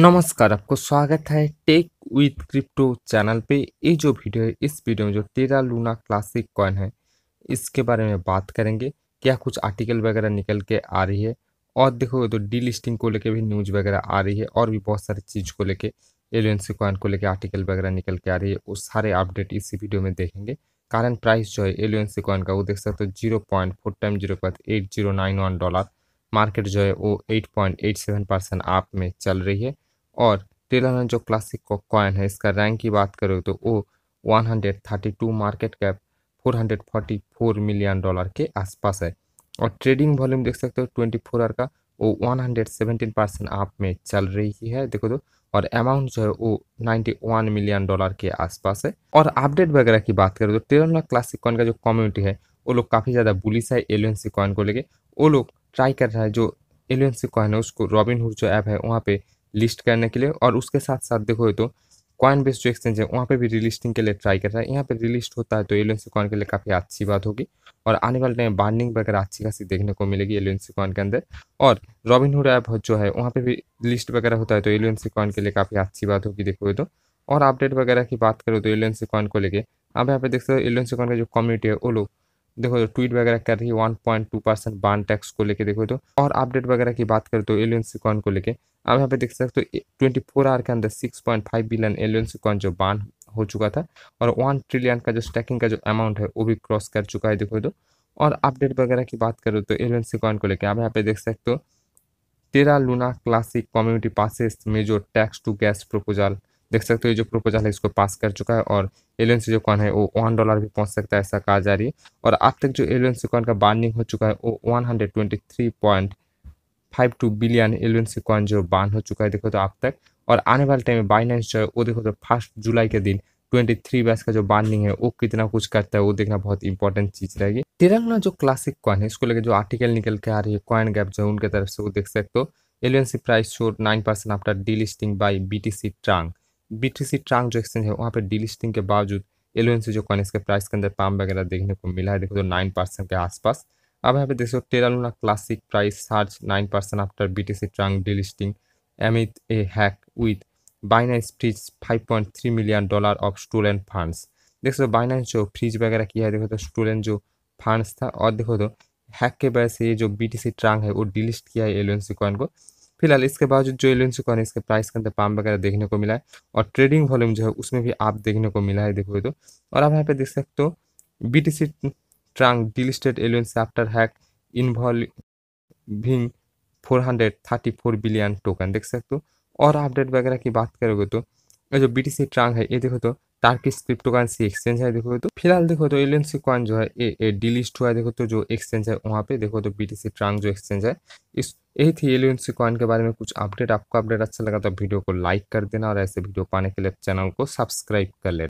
नमस्कार आपको स्वागत है टेक विद क्रिप्टो चैनल पे ये जो वीडियो है इस वीडियो में जो टेरा लूना क्लासिक कॉइन है इसके बारे में बात करेंगे क्या कुछ आर्टिकल वगैरह निकल के आ रही है और देखो तो डी लिस्टिंग को लेके भी न्यूज वगैरह आ रही है और भी बहुत सारी चीज़ को लेके एलियंसी कॉइन को लेके आर्टिकल वगैरह निकल के आ रही है वो सारे अपडेट इसी वीडियो में देखेंगे कारण प्राइस जो है सी कॉइन का वो देख सकते हो zero point four time zero point eight zero nine one dollar market जो है वो eight point eight seven percent आप में चल रही है और तेरह जो क्लासिक कॉइन है इसका रैंक की बात करें तो वो 132 मार्केट कैप 444 मिलियन डॉलर के आसपास है और ट्रेडिंग वॉल्यूम देख सकते हो 24 आवर का वो 117 परसेंट आप में चल रही है देखो तो और अमाउंट जो है वो 91 मिलियन डॉलर के आसपास है और अपडेट वगैरह की बात करें तो तेरह क्लासिक कॉइन का जो कम्युनिटी है वो लोग काफ़ी ज़्यादा बुलिस है एलियंसी कॉइन को लेके वो लोग ट्राई कर रहे हैं जो एलियंसी कॉइन है उसको रॉबिन हुड जो ऐप है वहाँ पे लिस्ट करने के लिए और उसके साथ साथ देखो तो कॉइन बेस्ट जो एक्सचेंज है वहाँ पे भी रिलिस्टिंग के लिए ट्राई कर रहा है यहाँ पे रिलिस्ट होता है तो एलेंसी कॉइन के लिए काफ़ी अच्छी बात होगी और आने वाले टाइम बार्निंग वगैरह अच्छी खासी देखने को मिलेगी एलेंसी कॉइन के अंदर और रॉबिनहुड ऐप जो है वहाँ पे भी लिस्ट वगैरह होता है तो एलेंसी कॉइन के लिए काफ़ी अच्छी बात होगी देखो तो और अपडेट वगैरह की बात करो तो एलेंसी कॉइन को लेकर आप यहाँ पे देख सकते हो एलेंसी कॉइन का जो कम्युनिटी है वो लोग देखो तो ट्वीट वगैरह कर रही है one point two percent burn tax को लेके देखो तो और अपडेट वगैरह की बात करें तो एलियन सिकॉन को लेके अब यहाँ पे देख सकते हो ट्वेंटी फोर आवर के अंदर six point five billion alien सिकॉन जो बान हो चुका था और वन ट्रिलियन का जो स्टैकिंग का जो अमाउंट है वो भी क्रॉस कर चुका है देखो तो और अपडेट वगैरह की बात करो तो एलियन सिकॉन को लेकर अब यहाँ पे देख सकते हो Terra Luna classic community passes major tax to gas proposal देख सकते हो जो प्रपोजल है इसको पास कर चुका है और एलियन कॉन है वो वन डॉलर भी पहुंच सकता है ऐसा कहा जा रही है और अब तक जो एलियन सिकॉन का बार्निंग हो चुका है वो one hundred twenty three point five two billion alien सिकॉन जो बान हो चुका है देखो तो अब तक और आने वाले टाइम में बाइनेंस जो है वो देखो तो फर्स्ट जुलाई के दिन ट्वेंटी थ्री बैच का जो बार्निंग है वो कितना कुछ करता है वो देखना बहुत इंपॉर्टेंट चीज रहेगी तेरंगना जो क्लासिक कॉइन है इसको लेकर जो आर्टिकल निकल के आ रही है कॉइन गैप जो है उनके तरफ से वो देख सकते हो alien price soar nine percent after delisting by B T C ट्रांग बी टी सी ट्रांक जो एक्सचेंज है वहाँ पर डीलिस्टिंग के बावजूद एल जो कॉइन इसके प्राइस के अंदर पाम वगैरह देखने को मिला है देखो तो नाइन परसेंट के आसपास अब यहाँ पे देखो Terra Luna classic price surge nine percent after B T C ट्रांग delisting amid a hack with Binance freeze five point three million dollar of student funds देख सकते हो जो फ्रीज वगैरह किया है देखो तो स्टूडेंट जो फंड्स था और देखो तो हैक के वजह से ये जो बी टी सी ट्रांग है वो डिलिस्ट किया है एलोएनसी कॉइन को फिलहाल इसके बाद जो जोएलिन कॉइन इसके प्राइस के अंदर पाम वगैरह देखने को मिला है और ट्रेडिंग वॉल्यूम जो है उसमें भी आप देखने को मिला है देखोगे तो और आप यहाँ पे देख सकते हो बी टी सी ट्रांग delisted aliens after hack involving four hundred thirty four billion token देख सकते हो और अपडेट वगैरह की बात करोगे तो जो बी टी सी ट्रांग है ये देखो तो टार्किस क्रिप्टो करेंसी एक्सचेंज है देखो तो फिलहाल देखो तो एल कॉइन जो है ये डिलिस्ट हुआ है देखो तो जो एक्सचेंज है वहाँ पे देखो तो बी टी सी ट्रांग जो एक्सचेंज है इस यही थी एल कॉइन के बारे में कुछ अपडेट आपको अपडेट अच्छा लगा तो वीडियो को लाइक कर देना और ऐसे वीडियो पाने के लिए चैनल को सब्सक्राइब कर लेना